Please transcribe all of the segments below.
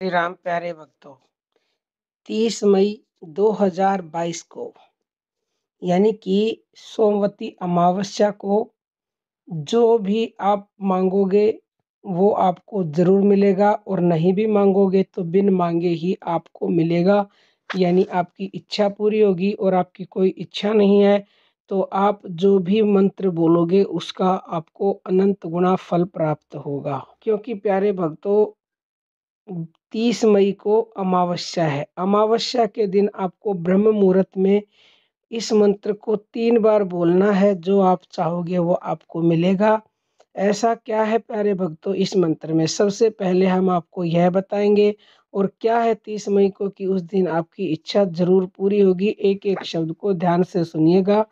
श्री राम प्यारे भक्तों तीस मई 2022 को यानी कि सोमवती अमावस्या को जो भी आप मांगोगे वो आपको ज़रूर मिलेगा और नहीं भी मांगोगे तो बिन मांगे ही आपको मिलेगा यानी आपकी इच्छा पूरी होगी और आपकी कोई इच्छा नहीं है तो आप जो भी मंत्र बोलोगे उसका आपको अनंत गुणा फल प्राप्त होगा क्योंकि प्यारे भक्तों तीस मई को अमावस्या है अमावस्या के दिन आपको ब्रह्म मुहूर्त में इस मंत्र को तीन बार बोलना है जो आप चाहोगे वो आपको मिलेगा ऐसा क्या है प्यारे भक्तों इस मंत्र में सबसे पहले हम आपको यह बताएंगे और क्या है तीस मई को कि उस दिन आपकी इच्छा जरूर पूरी होगी एक एक शब्द को ध्यान से सुनिएगा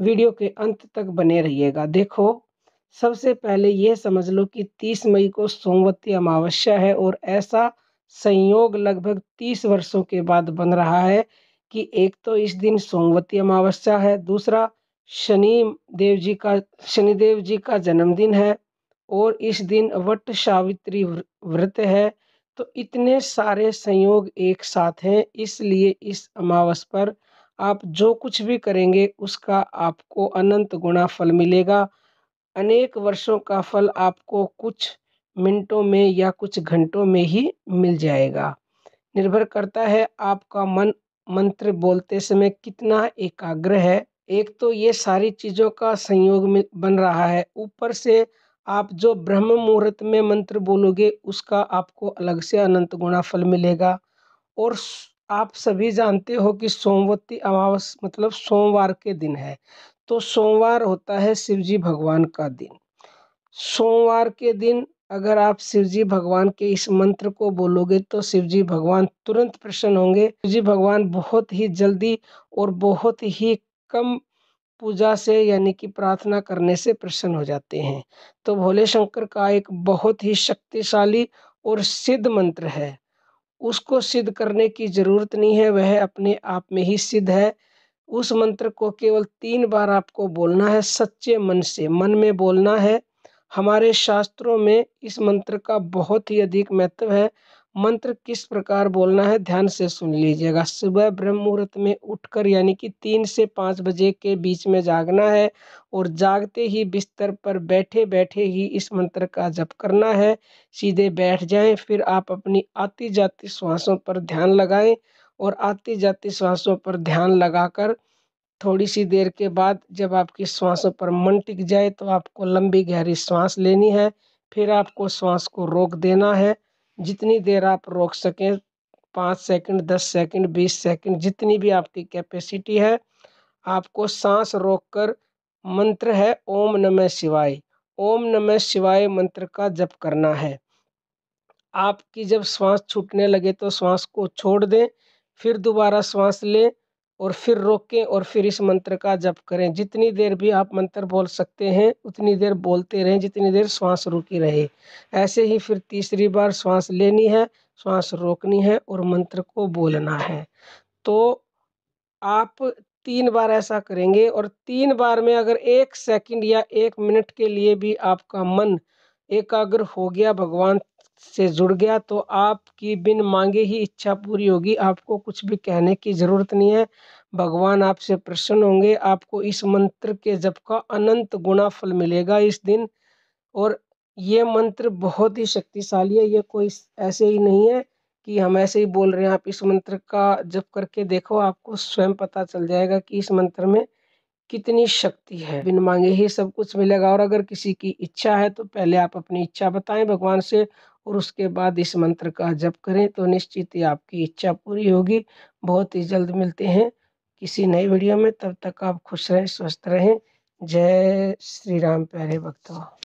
वीडियो के अंत तक बने रहिएगा देखो सबसे पहले यह समझ लो कि 30 मई को सोमवती अमावस्या है और ऐसा संयोग लगभग 30 वर्षों के बाद बन रहा है कि एक तो इस दिन सोमवती अमावस्या है दूसरा शनि देव जी का शनिदेव जी का जन्मदिन है और इस दिन वट सावित्री व्रत है तो इतने सारे संयोग एक साथ हैं इसलिए इस अमावस पर आप जो कुछ भी करेंगे उसका आपको अनंत गुणा फल मिलेगा अनेक वर्षों का फल आपको कुछ मिनटों में या कुछ घंटों में ही मिल जाएगा निर्भर करता है आपका मन मंत्र बोलते समय कितना एकाग्र है एक तो ये सारी चीज़ों का संयोग में बन रहा है ऊपर से आप जो ब्रह्म मुहूर्त में मंत्र बोलोगे उसका आपको अलग से अनंत गुणा फल मिलेगा और आप सभी जानते हो कि सोमवती अमावस मतलब सोमवार के दिन है तो सोमवार होता है शिव जी भगवान का दिन सोमवार के दिन अगर आप शिवजी भगवान के इस मंत्र को बोलोगे तो शिव जी भगवान तुरंत प्रसन्न होंगे शिव जी भगवान बहुत ही जल्दी और बहुत ही कम पूजा से यानी कि प्रार्थना करने से प्रसन्न हो जाते हैं तो भोले शंकर का एक बहुत ही शक्तिशाली और सिद्ध मंत्र है उसको सिद्ध करने की ज़रूरत नहीं है वह अपने आप में ही सिद्ध है उस मंत्र को केवल तीन बार आपको बोलना है सच्चे मन से मन में बोलना है हमारे शास्त्रों में इस मंत्र का बहुत ही अधिक महत्व है मंत्र किस प्रकार बोलना है ध्यान से सुन लीजिएगा सुबह ब्रह्म मुहूर्त में उठकर यानी कि तीन से पाँच बजे के बीच में जागना है और जागते ही बिस्तर पर बैठे बैठे ही इस मंत्र का जप करना है सीधे बैठ जाएं फिर आप अपनी आती जाती श्वासों पर ध्यान लगाएं और आती जाती श्वासों पर ध्यान लगाकर थोड़ी सी देर के बाद जब आपकी श्वासों पर मन टिक जाए तो आपको लंबी गहरी सांस लेनी है फिर आपको श्वास को रोक देना है जितनी देर आप रोक सकें पाँच सेकंड दस सेकंड बीस सेकंड जितनी भी आपकी कैपेसिटी है आपको सांस रोककर मंत्र है ओम नमः शिवाय ओम नमः शिवाय मंत्र का जप करना है आपकी जब श्वास छूटने लगे तो श्वास को छोड़ दें फिर दोबारा श्वास लें और फिर रोकें और फिर इस मंत्र का जप करें जितनी देर भी आप मंत्र बोल सकते हैं उतनी देर बोलते रहें जितनी देर श्वास रुकी रहे ऐसे ही फिर तीसरी बार श्वास लेनी है श्वास रोकनी है और मंत्र को बोलना है तो आप तीन बार ऐसा करेंगे और तीन बार में अगर एक सेकंड या एक मिनट के लिए भी आपका मन एकाग्र हो गया भगवान से जुड़ गया तो आपकी बिन मांगे ही इच्छा पूरी होगी आपको कुछ भी कहने की ज़रूरत नहीं है भगवान आपसे प्रसन्न होंगे आपको इस मंत्र के जप का अनंत गुणा फल मिलेगा इस दिन और ये मंत्र बहुत ही शक्तिशाली है ये कोई ऐसे ही नहीं है कि हम ऐसे ही बोल रहे हैं आप इस मंत्र का जप करके देखो आपको स्वयं पता चल जाएगा कि इस मंत्र में कितनी शक्ति है बिन मांगे ही सब कुछ मिलेगा और अगर किसी की इच्छा है तो पहले आप अपनी इच्छा बताएं भगवान से और उसके बाद इस मंत्र का जप करें तो निश्चित ही आपकी इच्छा पूरी होगी बहुत ही जल्द मिलते हैं किसी नए वीडियो में तब तक आप खुश रहें स्वस्थ रहें जय श्री राम प्यारे भक्तों